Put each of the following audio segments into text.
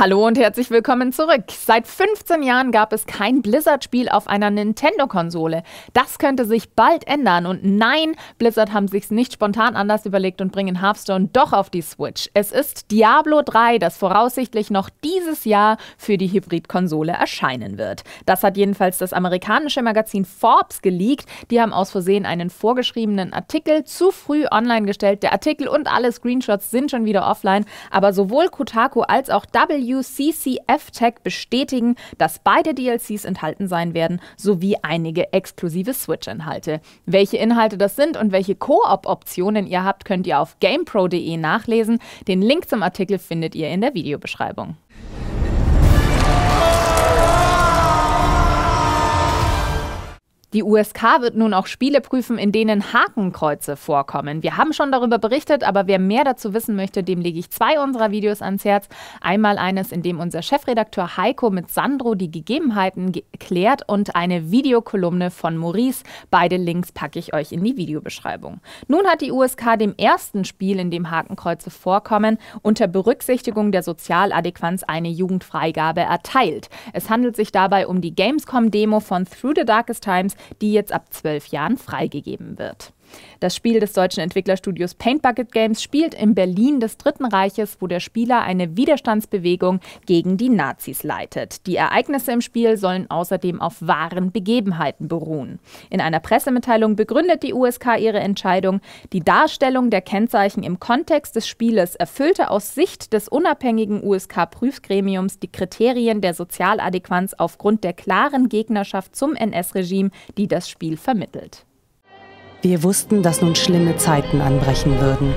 Hallo und herzlich willkommen zurück. Seit 15 Jahren gab es kein Blizzard-Spiel auf einer Nintendo-Konsole. Das könnte sich bald ändern und nein, Blizzard haben sich's nicht spontan anders überlegt und bringen Hearthstone doch auf die Switch. Es ist Diablo 3, das voraussichtlich noch dieses Jahr für die Hybrid-Konsole erscheinen wird. Das hat jedenfalls das amerikanische Magazin Forbes geleakt. Die haben aus Versehen einen vorgeschriebenen Artikel zu früh online gestellt. Der Artikel und alle Screenshots sind schon wieder offline, aber sowohl Kotaku als auch W WCCF Tech bestätigen, dass beide DLCs enthalten sein werden, sowie einige exklusive Switch-Inhalte. Welche Inhalte das sind und welche Koop-Optionen ihr habt, könnt ihr auf gamepro.de nachlesen. Den Link zum Artikel findet ihr in der Videobeschreibung. Die USK wird nun auch Spiele prüfen, in denen Hakenkreuze vorkommen. Wir haben schon darüber berichtet, aber wer mehr dazu wissen möchte, dem lege ich zwei unserer Videos ans Herz. Einmal eines, in dem unser Chefredakteur Heiko mit Sandro die Gegebenheiten klärt und eine Videokolumne von Maurice. Beide Links packe ich euch in die Videobeschreibung. Nun hat die USK dem ersten Spiel, in dem Hakenkreuze vorkommen, unter Berücksichtigung der Sozialadäquanz eine Jugendfreigabe erteilt. Es handelt sich dabei um die Gamescom-Demo von Through the Darkest Times die jetzt ab zwölf Jahren freigegeben wird. Das Spiel des deutschen Entwicklerstudios Paint Bucket Games spielt im Berlin des Dritten Reiches, wo der Spieler eine Widerstandsbewegung gegen die Nazis leitet. Die Ereignisse im Spiel sollen außerdem auf wahren Begebenheiten beruhen. In einer Pressemitteilung begründet die USK ihre Entscheidung, die Darstellung der Kennzeichen im Kontext des Spieles erfüllte aus Sicht des unabhängigen USK-Prüfgremiums die Kriterien der Sozialadäquanz aufgrund der klaren Gegnerschaft zum NS-Regime, die das Spiel vermittelt. Wir wussten, dass nun schlimme Zeiten anbrechen würden.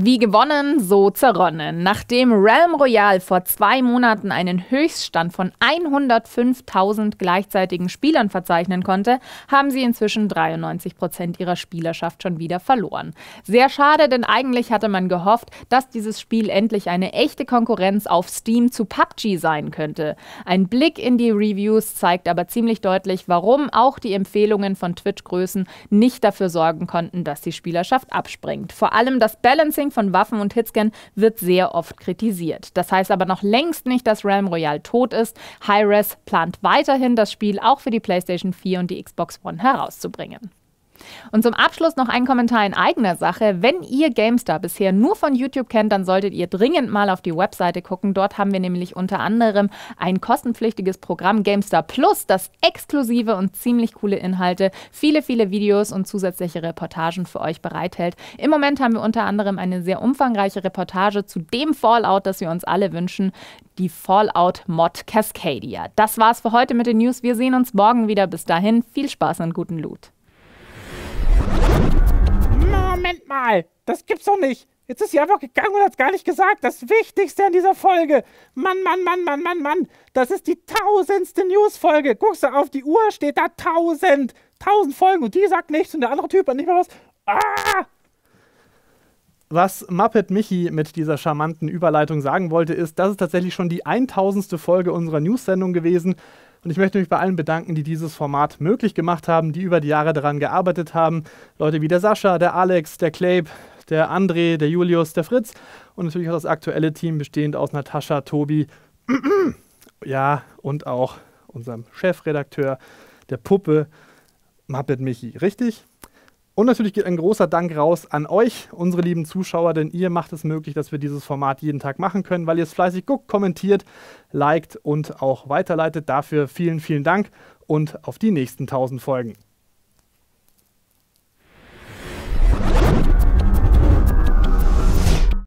Wie gewonnen, so zerronnen. Nachdem Realm Royale vor zwei Monaten einen Höchststand von 105.000 gleichzeitigen Spielern verzeichnen konnte, haben sie inzwischen 93 Prozent ihrer Spielerschaft schon wieder verloren. Sehr schade, denn eigentlich hatte man gehofft, dass dieses Spiel endlich eine echte Konkurrenz auf Steam zu PUBG sein könnte. Ein Blick in die Reviews zeigt aber ziemlich deutlich, warum auch die Empfehlungen von Twitch-Größen nicht dafür sorgen konnten, dass die Spielerschaft abspringt. Vor allem das Balancing Monitoring von Waffen und Hitscan wird sehr oft kritisiert. Das heißt aber noch längst nicht, dass Realm Royale tot ist. Hi-Res plant weiterhin, das Spiel auch für die PlayStation 4 und die Xbox One herauszubringen. Und zum Abschluss noch ein Kommentar in eigener Sache. Wenn ihr GameStar bisher nur von YouTube kennt, dann solltet ihr dringend mal auf die Webseite gucken. Dort haben wir nämlich unter anderem ein kostenpflichtiges Programm GameStar Plus, das exklusive und ziemlich coole Inhalte, viele, viele Videos und zusätzliche Reportagen für euch bereithält. Im Moment haben wir unter anderem eine sehr umfangreiche Reportage zu dem Fallout, das wir uns alle wünschen, die Fallout-Mod Cascadia. Das war's für heute mit den News. Wir sehen uns morgen wieder. Bis dahin, viel Spaß und guten Loot. Moment mal, das gibt's doch nicht. Jetzt ist sie einfach gegangen und hat's gar nicht gesagt. Das Wichtigste an dieser Folge. Mann, Mann, Mann, Mann, Mann, Mann. Das ist die tausendste News-Folge. Guckst du auf die Uhr, steht da tausend. Tausend Folgen und die sagt nichts und der andere Typ hat nicht mal was. Ah! Was Muppet Michi mit dieser charmanten Überleitung sagen wollte, ist, das ist tatsächlich schon die 1000. Folge unserer News-Sendung gewesen. Und ich möchte mich bei allen bedanken, die dieses Format möglich gemacht haben, die über die Jahre daran gearbeitet haben. Leute wie der Sascha, der Alex, der Clabe, der André, der Julius, der Fritz und natürlich auch das aktuelle Team bestehend aus Natascha, Tobi, ja, und auch unserem Chefredakteur, der Puppe, Muppet Michi, richtig? Und natürlich geht ein großer Dank raus an euch, unsere lieben Zuschauer, denn ihr macht es möglich, dass wir dieses Format jeden Tag machen können, weil ihr es fleißig guckt, kommentiert, liked und auch weiterleitet. Dafür vielen, vielen Dank und auf die nächsten 1000 Folgen.